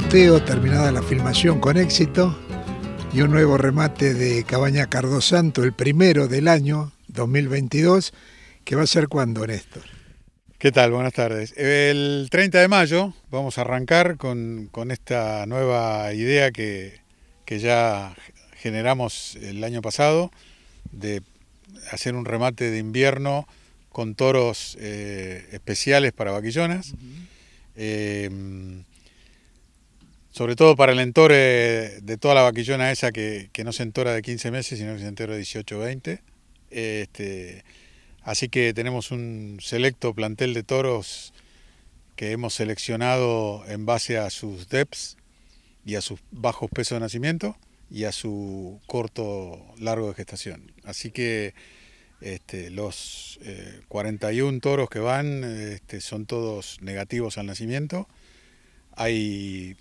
terminada la filmación con éxito, y un nuevo remate de Cabaña Cardo Santo, el primero del año 2022, que va a ser cuando, Néstor. ¿Qué tal? Buenas tardes. El 30 de mayo vamos a arrancar con, esta nueva idea que, ya generamos el año pasado de hacer un remate de invierno con toros eh, especiales para vaquillonas. Sobre todo para el entore de toda la vaquillona esa que, no se entora de 15 meses, sino que se entora de 18 o 20. Este, así que tenemos un selecto plantel de toros que hemos seleccionado en base a sus deps y a sus bajos pesos de nacimiento y a su corto largo de gestación. Así que este, los 41 eh, toros que van este, son todos negativos al nacimiento. Hay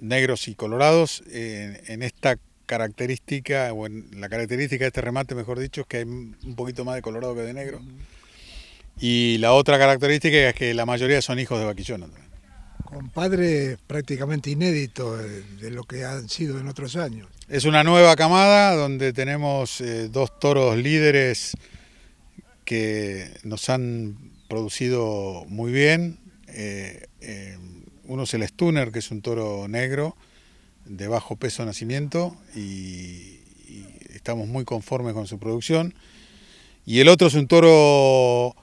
negros y colorados, en esta característica, o en la característica de este remate, mejor dicho, es que hay un poquito más de colorado que de negro. Y la otra característica es que la mayoría son hijos de vaquillona. Compadre prácticamente inédito de, lo que han sido en otros años. Es una nueva camada donde tenemos eh, dos toros líderes que nos han producido muy bien. Eh, eh, uno es el Stunner, que es un toro negro de bajo peso nacimiento y, estamos muy conformes con su producción. Y el otro es un toro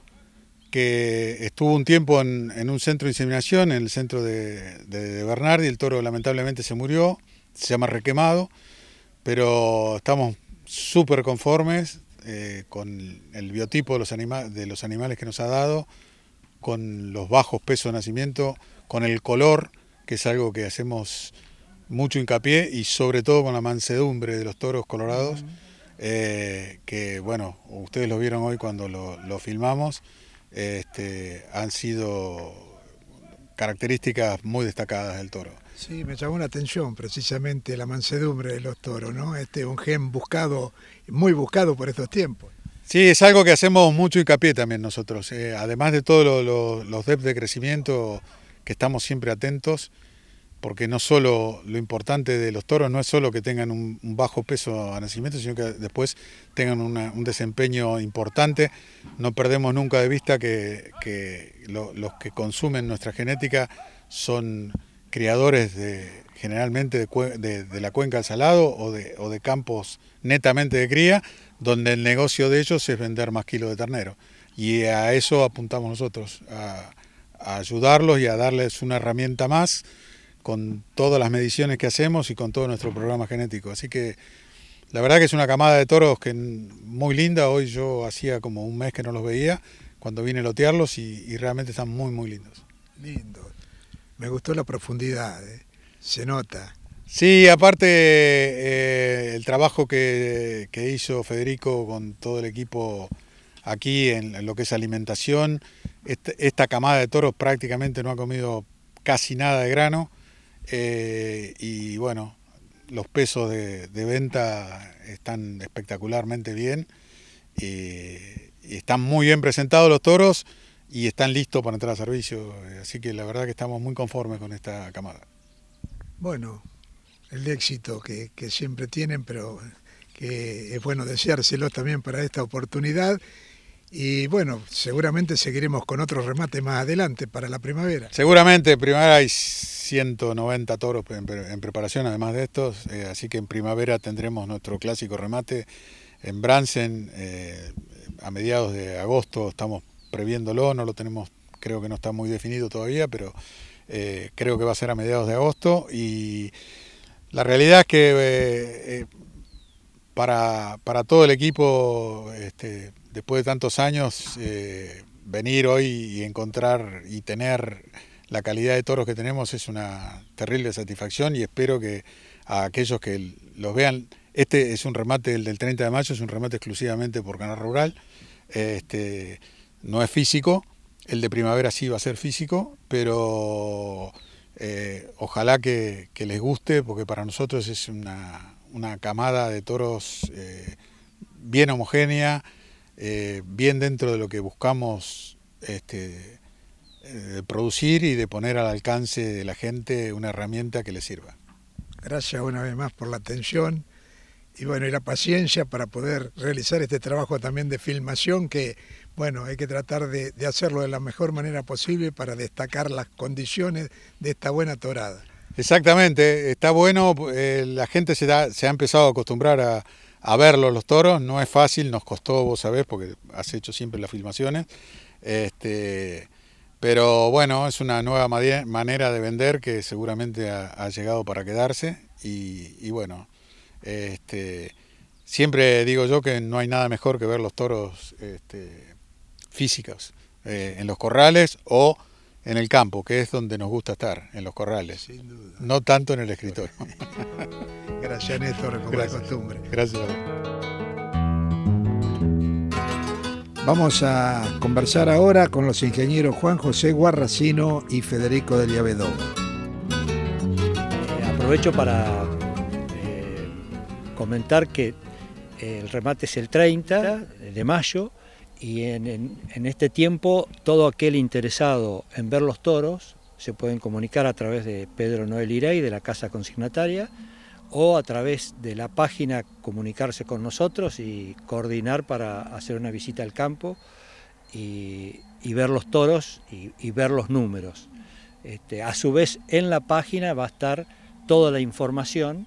que estuvo un tiempo en, un centro de inseminación, en el centro de, de, Bernardi. El toro lamentablemente se murió, se llama Requemado, pero estamos súper conformes eh, con el biotipo de los animales que nos ha dado con los bajos pesos de nacimiento, con el color, que es algo que hacemos mucho hincapié, y sobre todo con la mansedumbre de los toros colorados, eh, que bueno, ustedes lo vieron hoy cuando lo, filmamos, este, han sido características muy destacadas del toro. Sí, me llamó la atención precisamente la mansedumbre de los toros, ¿no? Este un gen buscado, muy buscado por estos tiempos. Sí, es algo que hacemos mucho hincapié también nosotros. Eh, además de todos los DEP de crecimiento, que estamos siempre atentos, porque no solo lo importante de los toros no es solo que tengan un, bajo peso a nacimiento, sino que después tengan un desempeño importante. No perdemos nunca de vista que, los que consumen nuestra genética son criadores de, generalmente de, la cuenca del Salado o de, o de campos netamente de cría, donde el negocio de ellos es vender más kilos de ternero. Y a eso apuntamos nosotros, a, ayudarlos y a darles una herramienta más con todas las mediciones que hacemos y con todo nuestro programa genético. Así que la verdad que es una camada de toros que muy linda. Hoy yo hacía como un mes que no los veía cuando vine a lotearlos y, y realmente están muy, muy lindos. Lindos. Me gustó la profundidad, ¿eh? se nota. Sí, aparte eh, el trabajo que, hizo Federico con todo el equipo aquí en, lo que es alimentación, este, esta, camada de toros prácticamente no ha comido casi nada de grano eh, y bueno, los pesos de, venta están espectacularmente bien y están muy bien presentados los toros y están listos para entrar a servicio. Eh, así que la verdad que estamos muy conformes con esta camada. Bueno, el éxito que, siempre tienen, pero que es bueno deseárselos también para esta oportunidad. Y bueno, seguramente seguiremos con otro remate más adelante para la primavera. Seguramente, en primavera hay 190 toros en, preparación, además de estos, eh, así que en primavera tendremos nuestro clásico remate en Bransen. Eh, a mediados de agosto estamos previéndolo, no lo tenemos, creo que no está muy definido todavía, pero eh, creo que va a ser a mediados de agosto y la realidad es que eh, eh, para, todo el equipo, este, después de tantos años, venir hoy y encontrar y tener la calidad de toros que tenemos es una terrible satisfacción y espero que a aquellos que los vean, este es un remate el del 30 de mayo, es un remate exclusivamente por Canal Rural. Este, no es físico, el de primavera sí va a ser físico, pero eh, ojalá que, les guste, porque para nosotros es una, camada de toros eh, bien homogénea, eh, bien dentro de lo que buscamos este, producir y de poner al alcance de la gente una herramienta que les sirva. Gracias una vez más por la atención y bueno, y la paciencia para poder realizar este trabajo también de filmación que bueno, hay que tratar de, hacerlo de la mejor manera posible para destacar las condiciones de esta buena torada. Exactamente, está bueno, eh, la gente se, ha empezado a acostumbrar a, a verlos los toros, no es fácil, nos costó, vos sabés, porque has hecho siempre las filmaciones, este, pero bueno, es una nueva manera de vender que seguramente ha, llegado para quedarse y, bueno, este, siempre digo yo que no hay nada mejor que ver los toros este, físicas, eh, en los corrales o en el campo, que es donde nos gusta estar, en los corrales. No tanto en el escritorio. Gracias, Néstor, como Gracias. de costumbre. Gracias. Vamos a conversar ahora con los ingenieros Juan José Guarracino y Federico de eh, aprovecho para eh, comentar que el remate es el 30 de mayo y en, este tiempo, todo aquel interesado en ver los toros se pueden comunicar a través de Pedro Noel Irey, de la Casa Consignataria, o a través de la página comunicarse con nosotros y coordinar para hacer una visita al campo y, ver los toros y, ver los números. Este, a su vez, en la página va a estar toda la información,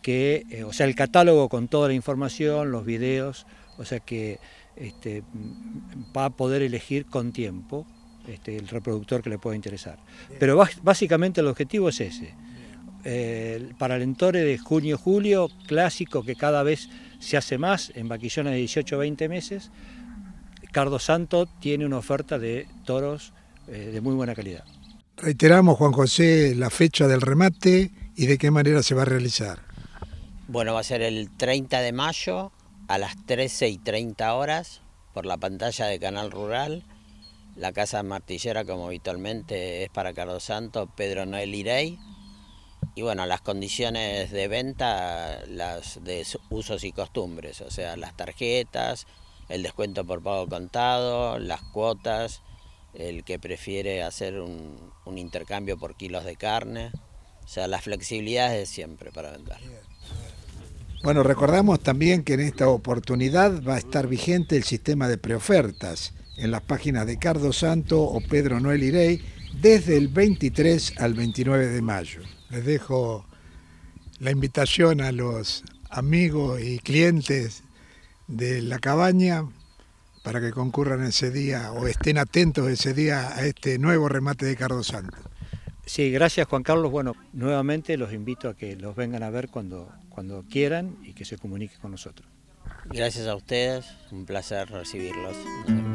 que, eh, o sea, el catálogo con toda la información, los videos, o sea que este, va a poder elegir con tiempo este, el reproductor que le pueda interesar. Pero básicamente el objetivo es ese. Eh, para el entore de junio-julio, clásico que cada vez se hace más, en vaquillones de 18 20 meses, Cardo Santo tiene una oferta de toros eh, de muy buena calidad. Reiteramos, Juan José, la fecha del remate y de qué manera se va a realizar. Bueno, va a ser el 30 de mayo a las 13 y 30 horas por la pantalla de Canal Rural. La Casa Martillera, como habitualmente, es para Carlos Santo, Pedro Noel Irey. Y bueno, las condiciones de venta, las de usos y costumbres, o sea, las tarjetas, el descuento por pago contado, las cuotas, el que prefiere hacer un, un intercambio por kilos de carne, o sea, las flexibilidades de siempre para vender. Bueno, recordamos también que en esta oportunidad va a estar vigente el sistema de preofertas en las páginas de Cardo Santo o Pedro Noel Irey desde el 23 al 29 de mayo. Les dejo la invitación a los amigos y clientes de la cabaña para que concurran ese día o estén atentos ese día a este nuevo remate de Cardo Santo. Sí, gracias Juan Carlos. Bueno, nuevamente los invito a que los vengan a ver cuando, cuando quieran y que se comuniquen con nosotros. Gracias a ustedes, un placer recibirlos.